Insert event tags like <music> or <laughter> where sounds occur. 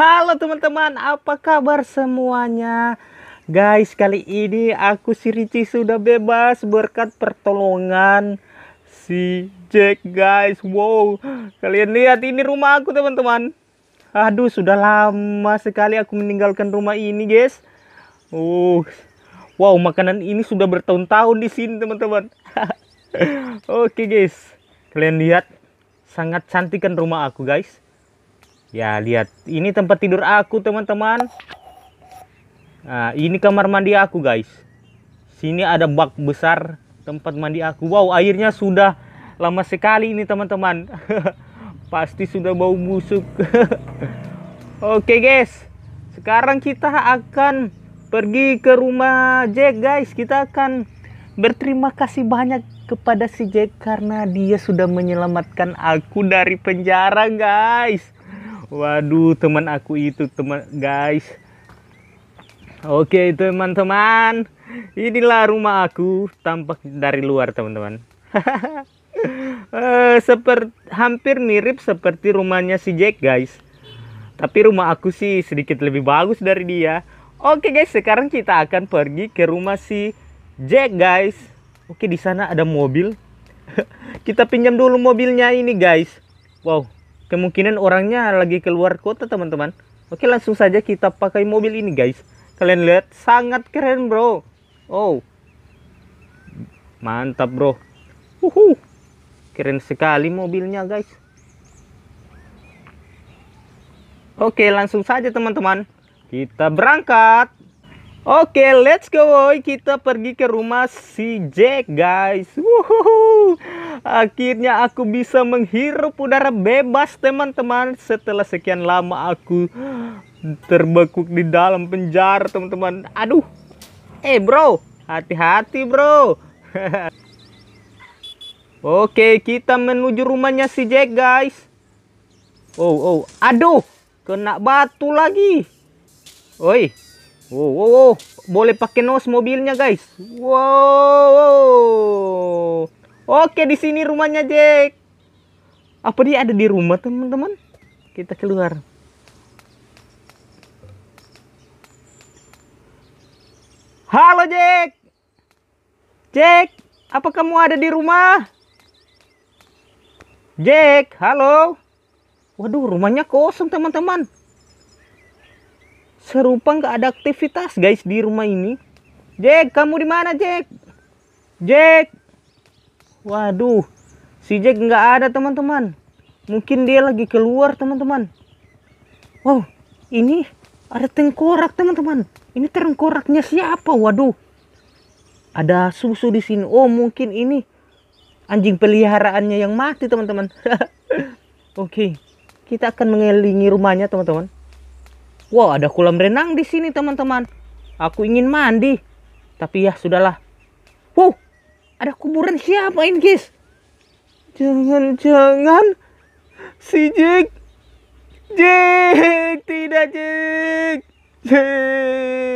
Halo teman-teman, apa kabar semuanya? Guys, kali ini aku si Ricci sudah bebas berkat pertolongan si Jack guys. Wow, kalian lihat ini rumah aku teman-teman. Aduh, sudah lama sekali aku meninggalkan rumah ini guys. Uh, wow, makanan ini sudah bertahun-tahun di sini teman-teman. <laughs> Oke okay, guys, kalian lihat sangat cantik kan rumah aku guys Ya, lihat. Ini tempat tidur aku, teman-teman. Nah, ini kamar mandi aku, guys. Sini ada bak besar tempat mandi aku. Wow, airnya sudah lama sekali ini, teman-teman. <laughs> Pasti sudah bau busuk. <laughs> Oke, guys. Sekarang kita akan pergi ke rumah Jack, guys. Kita akan berterima kasih banyak kepada si Jack karena dia sudah menyelamatkan aku dari penjara guys Waduh, teman aku itu, teman guys. Oke, teman-teman. Inilah rumah aku tampak dari luar, teman-teman. uh, <laughs> eh, seperti hampir mirip seperti rumahnya si Jack, guys. Tapi rumah aku sih sedikit lebih bagus dari dia. Oke, guys, sekarang kita akan pergi ke rumah si Jack, guys. Oke, di sana ada mobil. <laughs> kita pinjam dulu mobilnya ini, guys. Wow, kemungkinan orangnya lagi keluar kota teman-teman oke langsung saja kita pakai mobil ini guys kalian lihat sangat keren bro oh mantap bro uhuh. keren sekali mobilnya guys oke langsung saja teman-teman kita berangkat Oke, let's go boy. Kita pergi ke rumah si Jack, guys. Uhuhu Akhirnya aku bisa menghirup udara bebas teman-teman Setelah sekian lama aku terbekuk di dalam penjara teman-teman Aduh Eh hey, bro Hati-hati bro <laughs> Oke kita menuju rumahnya si Jack guys Oh oh Aduh Kena batu lagi Oi Wow, oh, wow, oh, wow. Oh. Boleh pakai nos mobilnya guys Wow, wow. Oke, di sini rumahnya Jack. Apa dia ada di rumah, teman-teman? Kita keluar. Halo Jack. Jack, apa kamu ada di rumah? Jack, halo. Waduh, rumahnya kosong teman-teman. Serupa nggak ada aktivitas guys di rumah ini. Jack, kamu di mana Jack? Jack, Waduh, si Jack nggak ada teman-teman. Mungkin dia lagi keluar teman-teman. Wow, ini ada tengkorak teman-teman. Ini tengkoraknya siapa? Waduh, ada susu di sini. Oh, mungkin ini anjing peliharaannya yang mati teman-teman. <laughs> Oke, kita akan mengelilingi rumahnya teman-teman. Wow, ada kolam renang di sini teman-teman. Aku ingin mandi, tapi ya sudahlah ada kuburan siapa ini guys? Jangan-jangan si Jack. Jack, tidak Jack. Jack.